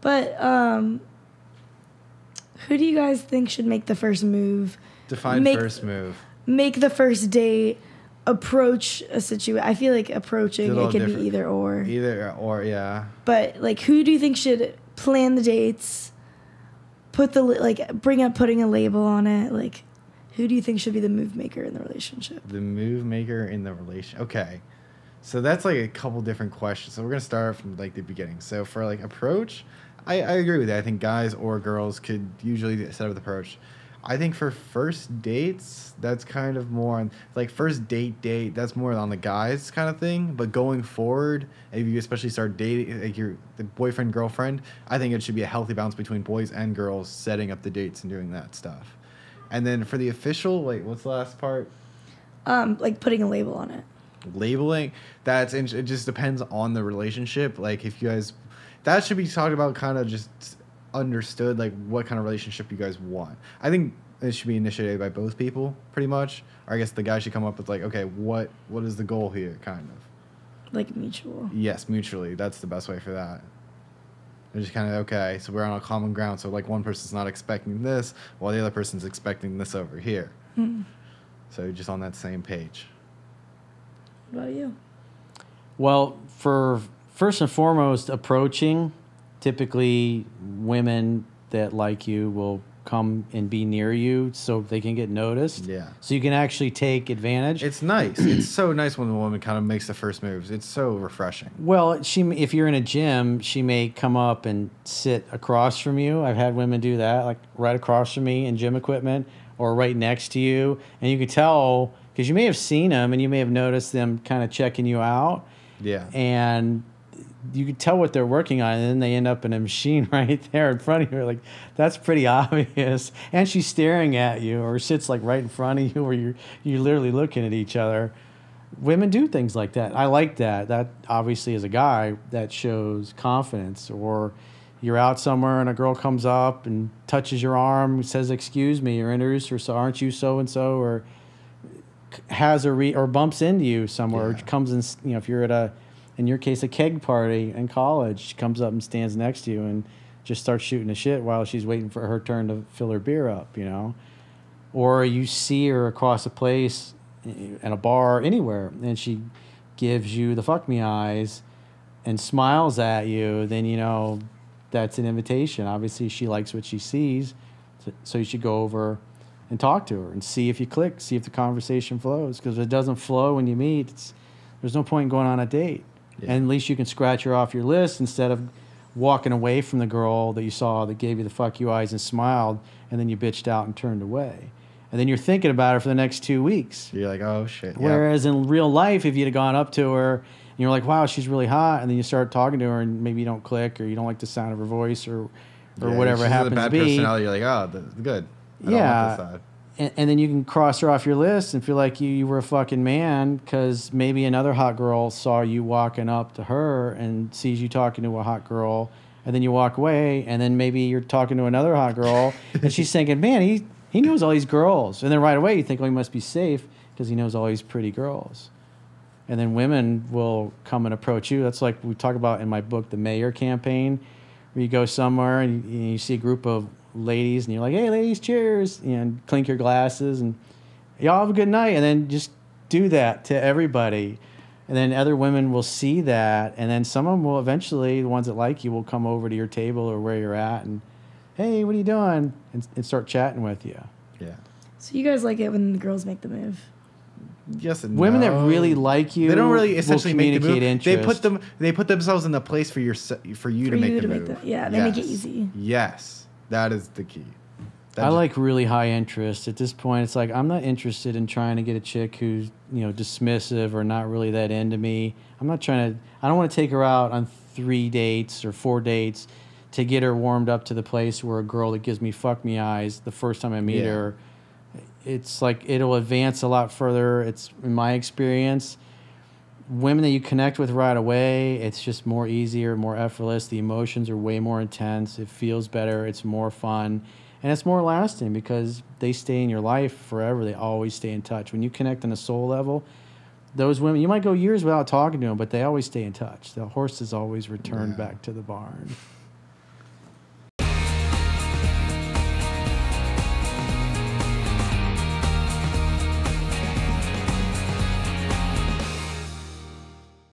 But um, who do you guys think should make the first move? Define make, first move. Make the first date. Approach a situation. I feel like approaching it can be either or. Either uh, or, yeah. But like, who do you think should plan the dates? Put the like, bring up putting a label on it. Like, who do you think should be the move maker in the relationship? The move maker in the relation. Okay, so that's like a couple different questions. So we're gonna start from like the beginning. So for like approach, I, I agree with that. I think guys or girls could usually set up the approach. I think for first dates, that's kind of more on like first date date. That's more on the guys kind of thing. But going forward, if you especially start dating like your the boyfriend girlfriend, I think it should be a healthy balance between boys and girls setting up the dates and doing that stuff. And then for the official, wait, what's the last part? Um, like putting a label on it. Labeling. That's it. Just depends on the relationship. Like if you guys that should be talked about kind of just understood like what kind of relationship you guys want. I think it should be initiated by both people pretty much. Or I guess the guy should come up with like, okay, what what is the goal here kind of? Like mutual. Yes, mutually. That's the best way for that. They're just kind of okay, so we're on a common ground. So like one person's not expecting this, while the other person's expecting this over here. Mm. So just on that same page. What about you? Well, for first and foremost, approaching. Typically, women that like you will come and be near you so they can get noticed. Yeah. So you can actually take advantage. It's nice. it's so nice when the woman kind of makes the first moves. It's so refreshing. Well, she if you're in a gym, she may come up and sit across from you. I've had women do that, like right across from me in gym equipment or right next to you, and you can tell because you may have seen them and you may have noticed them kind of checking you out. Yeah. And you could tell what they're working on, and then they end up in a machine right there in front of you. Like that's pretty obvious. And she's staring at you, or sits like right in front of you, where you're you're literally looking at each other. Women do things like that. I like that. That obviously, as a guy, that shows confidence. Or you're out somewhere and a girl comes up and touches your arm, says "Excuse me," or introduces herself, "Aren't you so and so?" or has a re or bumps into you somewhere, yeah. or comes and you know if you're at a in your case, a keg party in college. She comes up and stands next to you and just starts shooting the shit while she's waiting for her turn to fill her beer up, you know? Or you see her across a place eh, at a bar, anywhere, and she gives you the fuck me eyes and smiles at you, then you know that's an invitation. Obviously, she likes what she sees, so you should go over and talk to her and see if you click, see if the conversation flows. Because if it doesn't flow when you meet, there's no point in going on a date. Yeah. And at least you can scratch her off your list instead of walking away from the girl that you saw that gave you the fuck you eyes and smiled, and then you bitched out and turned away. And then you're thinking about her for the next two weeks. You're like, oh shit. Whereas yep. in real life, if you'd have gone up to her and you're like, wow, she's really hot, and then you start talking to her and maybe you don't click or you don't like the sound of her voice or or yeah, whatever she's happens a bad to be. Personality, you're like, oh, good. I yeah and, and, then you can cross her off your list and feel like you, you were a fucking man because maybe another hot girl saw you walking up to her and sees you talking to a hot girl and then you walk away and then maybe you're talking to another hot girl and she's thinking man he, he knows all these girls and then right away you think well he must be safe because he knows all these pretty girls and then women will come and approach you that's like we talk about in my book the mayor campaign where you go somewhere and you, and you see a group of ladies and you're like, hey, ladies, cheers, and clink your glasses and y'all have a good night. And then just do that to everybody. And then other women will see that. And then some of them will eventually, the ones that like you, will come over to your table or where you're at and, hey, what are you doing? And, and start chatting with you. Yeah. So you guys like it when the girls make the move? Yes and women no. that really like you. They don't really essentially make the move. Interest. They put them. They put themselves in the place for your for you for to, you make, to the make the move. yeah, they yes. make it easy. Yes. That is the key. That I like really high interest. At this point, it's like I'm not interested in trying to get a chick who's you know dismissive or not really that into me. I'm not trying to. I don't want to take her out on three dates or four dates to get her warmed up to the place where a girl that gives me fuck me eyes the first time I meet yeah. her. It's like it'll advance a lot further. It's in my experience women that you connect with right away, it's just more easier, more effortless. The emotions are way more intense. It feels better. It's more fun. And it's more lasting because they stay in your life forever. They always stay in touch. When you connect on a soul level, those women, you might go years without talking to them, but they always stay in touch. The horses always return yeah. back to the barn.